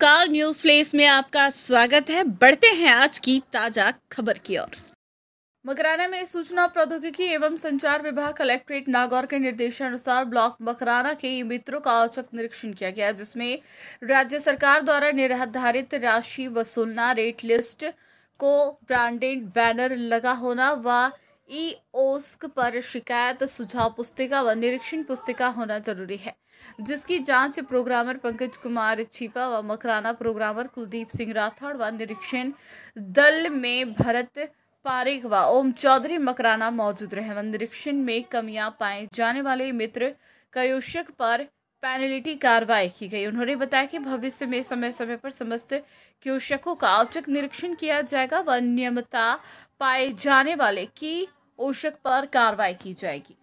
car news place में आपका स्वागत है बढ़ते हैं आज की ताजा खबर की ओर मकराना में सूचना प्रौद्योगिकी एवं संचार विभाग कलेक्ट्रेट नागौर के निर्देशानुसार ब्लॉक मकराना के मित्रों का औचक निरीक्षण किया गया जिसमें राज्य सरकार द्वारा निर्धारित राशि वसूलना रेट लिस्ट को ब्रांडेड बैनर लगा होना व ई ओस्क पर शिकायत सुझाव पुस्तिका व निरीक्षण पुस्तिका होना जरूरी है जिसकी जांच प्रोग्रामर पंकज कुमार छिपा व मकराना प्रोग्रामर कुलदीप सिंह राठौड़ व निरीक्षण दल में भरत पारिक व ओम चौधरी मकराना मौजूद रहे व निरीक्षण में कमियां पाए जाने वाले मित्र कयोशक पर पैनलिटी कार्रवाई की गई उन्होंने बताया कि भविष्य में समय समय पर समस्त कृषकों का औचक निरीक्षण किया जाएगा व नियमता पाए जाने वाले की औषक पर कार्रवाई की जाएगी